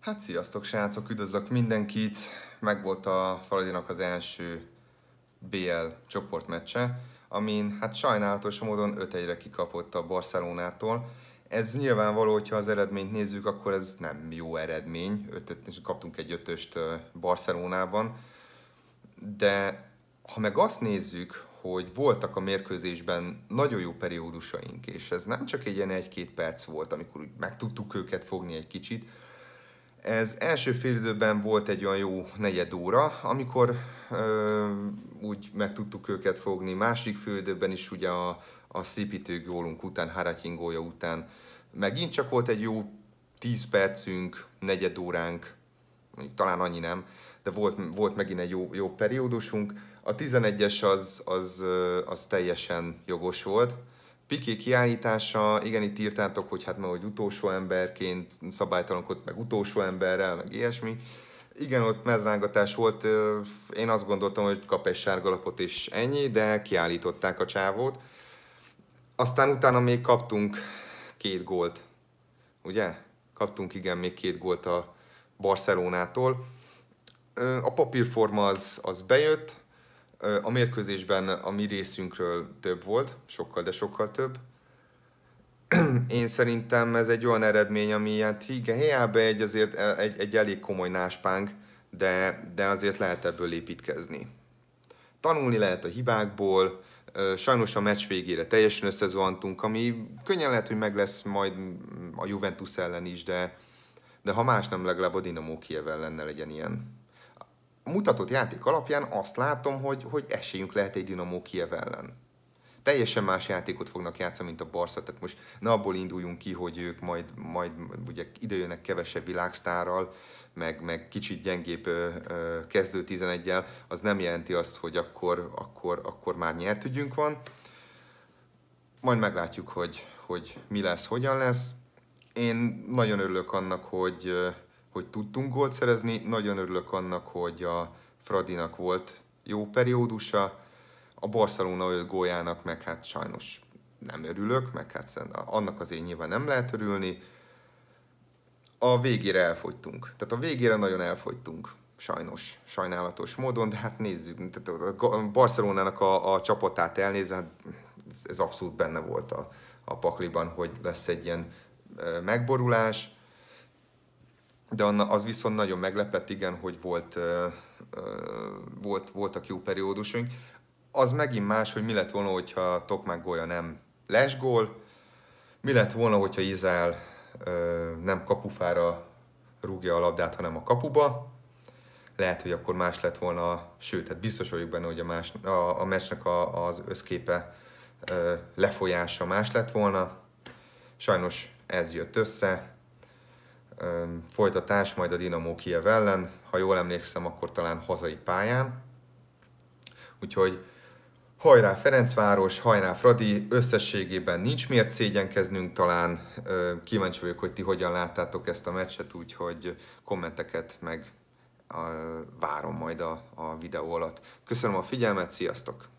Hát sziasztok srácok, üdvözlök mindenkit! Megvolt a Faladinak az első BL csoportmeccse, amin hát sajnálatos módon 5 1 kikapott a Barcelonától. Ez nyilvánvaló, hogyha az eredményt nézzük, akkor ez nem jó eredmény. Ötöt, kaptunk egy ötöst Barcelonában. De ha meg azt nézzük, hogy voltak a mérkőzésben nagyon jó periódusaink, és ez nem csak egy ilyen egy-két perc volt, amikor úgy meg tudtuk őket fogni egy kicsit, ez első időben volt egy olyan jó negyed óra, amikor ö, úgy meg tudtuk őket fogni. Másik időben is ugye a, a szépítő gólunk után, Haratyin gólja után megint csak volt egy jó 10 percünk, negyed óránk, mondjuk talán annyi nem, de volt, volt megint egy jó, jó periódusunk. A 11-es az, az, az teljesen jogos volt Piké kiállítása, igen, itt írtátok, hogy hát már hogy utolsó emberként szabálytalankodt, meg utolsó emberrel, meg ilyesmi. Igen, ott mezrángatás volt, én azt gondoltam, hogy kap egy sárgalapot és ennyi, de kiállították a csávót. Aztán utána még kaptunk két gólt, ugye? Kaptunk igen még két gólt a Barcelonától. A papírforma az, az bejött, a mérkőzésben a mi részünkről több volt, sokkal, de sokkal több. Én szerintem ez egy olyan eredmény, ami hát igen, hiába egy azért e, egy, egy elég komoly náspánk, de, de azért lehet ebből építkezni. Tanulni lehet a hibákból, sajnos a meccs végére teljesen összezuhantunk, ami könnyen lehet, hogy meg lesz majd a Juventus ellen is, de, de ha más nem, legalább a Dinamo Kiev ellen ne legyen ilyen mutatott játék alapján azt látom, hogy, hogy esélyünk lehet egy Dinamo Kiev ellen. Teljesen más játékot fognak játszani, mint a Barca, tehát most ne abból induljunk ki, hogy ők majd, majd ugye idejönnek kevesebb világsztárral, meg, meg kicsit gyengébb ö, ö, kezdő 11 az nem jelenti azt, hogy akkor, akkor, akkor már nyert ügyünk van. Majd meglátjuk, hogy, hogy mi lesz, hogyan lesz. Én nagyon örülök annak, hogy hogy tudtunk gólt szerezni. Nagyon örülök annak, hogy a Fradinak volt jó periódusa, a Barcelona 5 góljának meg hát sajnos nem örülök, meg hát annak azért nyilván nem lehet örülni. A végére elfogytunk. Tehát a végére nagyon elfogytunk sajnos, sajnálatos módon, de hát nézzük, tehát a Barcelonának a, a csapatát elnézve, hát ez, ez abszolút benne volt a, a pakliban, hogy lesz egy ilyen megborulás, de az viszont nagyon meglepett, igen, hogy volt, volt, voltak jó periódusunk. Az megint más, hogy mi lett volna, hogyha Tokmák gólya nem lesz gól, mi lett volna, hogyha Izrael nem kapufára rúgja a labdát, hanem a kapuba. Lehet, hogy akkor más lett volna, sőt, hát biztos vagyok benne, hogy a, más, a, a meccsnek a, az összképe lefolyása más lett volna. Sajnos ez jött össze, folytatás majd a Dinamo Kiev ellen, ha jól emlékszem, akkor talán hazai pályán. Úgyhogy hajrá Ferencváros, hajrá Fradi, összességében nincs miért szégyenkeznünk talán. Kíváncsi vagyok, hogy ti hogyan láttátok ezt a meccset, úgyhogy kommenteket meg várom majd a, a videó alatt. Köszönöm a figyelmet, sziasztok!